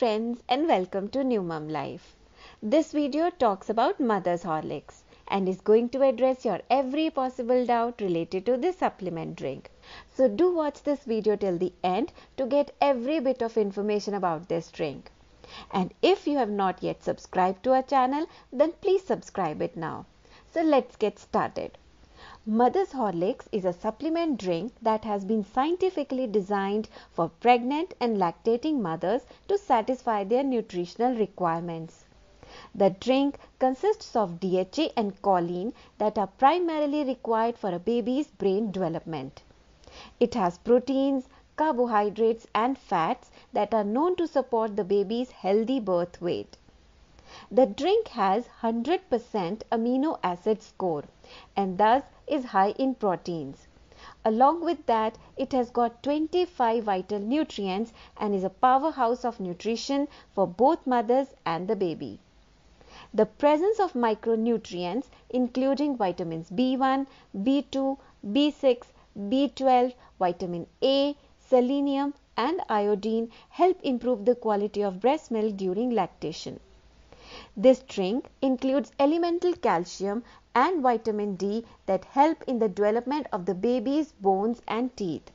friends and welcome to New Mom Life. This video talks about mother's Horlicks and is going to address your every possible doubt related to this supplement drink. So do watch this video till the end to get every bit of information about this drink. And if you have not yet subscribed to our channel, then please subscribe it now. So let's get started. Mother's Horlicks is a supplement drink that has been scientifically designed for pregnant and lactating mothers to satisfy their nutritional requirements. The drink consists of DHA and choline that are primarily required for a baby's brain development. It has proteins, carbohydrates, and fats that are known to support the baby's healthy birth weight. The drink has 100% amino acid score and thus is high in proteins. Along with that, it has got 25 vital nutrients and is a powerhouse of nutrition for both mothers and the baby. The presence of micronutrients, including vitamins B1, B2, B6, B12, vitamin A, selenium, and iodine, help improve the quality of breast milk during lactation. This drink includes elemental calcium and vitamin D that help in the development of the baby's bones and teeth.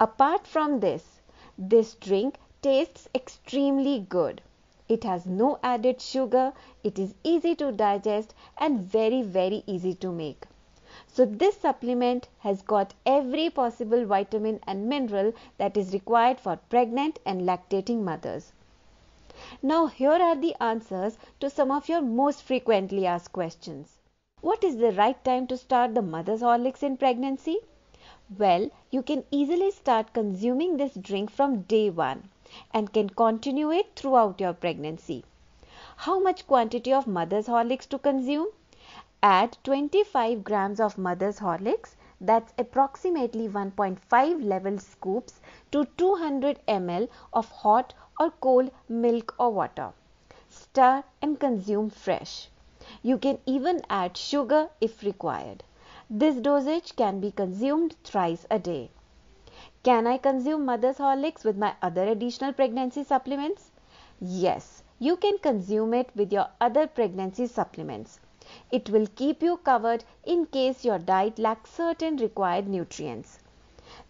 Apart from this, this drink tastes extremely good. It has no added sugar, it is easy to digest and very very easy to make. So this supplement has got every possible vitamin and mineral that is required for pregnant and lactating mothers. Now, here are the answers to some of your most frequently asked questions. What is the right time to start the mother's Horlicks in pregnancy? Well, you can easily start consuming this drink from day one and can continue it throughout your pregnancy. How much quantity of mother's Horlicks to consume? Add 25 grams of mother's Horlicks that's approximately 1.5 level scoops to 200 ml of hot or cold milk or water. Stir and consume fresh. You can even add sugar if required. This dosage can be consumed thrice a day. Can I consume mother's Horlicks with my other additional pregnancy supplements? Yes, you can consume it with your other pregnancy supplements. It will keep you covered in case your diet lacks certain required nutrients.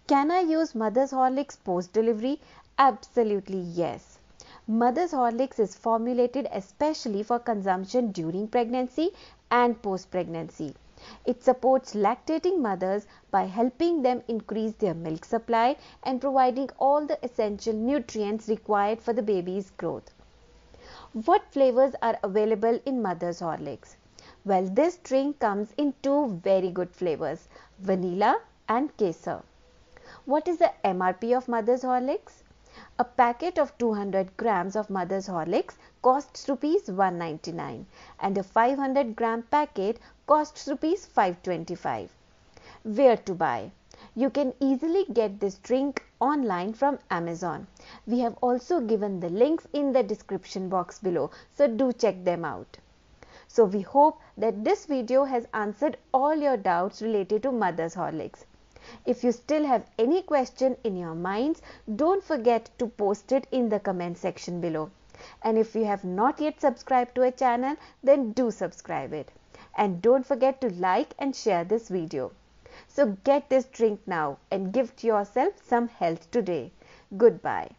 Can I use Mother's Horlicks post delivery? Absolutely yes. Mother's Horlicks is formulated especially for consumption during pregnancy and post pregnancy. It supports lactating mothers by helping them increase their milk supply and providing all the essential nutrients required for the baby's growth. What flavors are available in Mother's Horlicks? Well, this drink comes in two very good flavors, vanilla and kesar. What is the MRP of Mother's Horlicks? A packet of 200 grams of Mother's Horlicks costs rupees 199 and a 500 gram packet costs rupees 525. Where to buy? You can easily get this drink online from Amazon. We have also given the links in the description box below, so do check them out. So we hope that this video has answered all your doubts related to mother's Horlicks. If you still have any question in your minds, don't forget to post it in the comment section below. And if you have not yet subscribed to our channel, then do subscribe it. And don't forget to like and share this video. So get this drink now and give yourself some health today. Goodbye.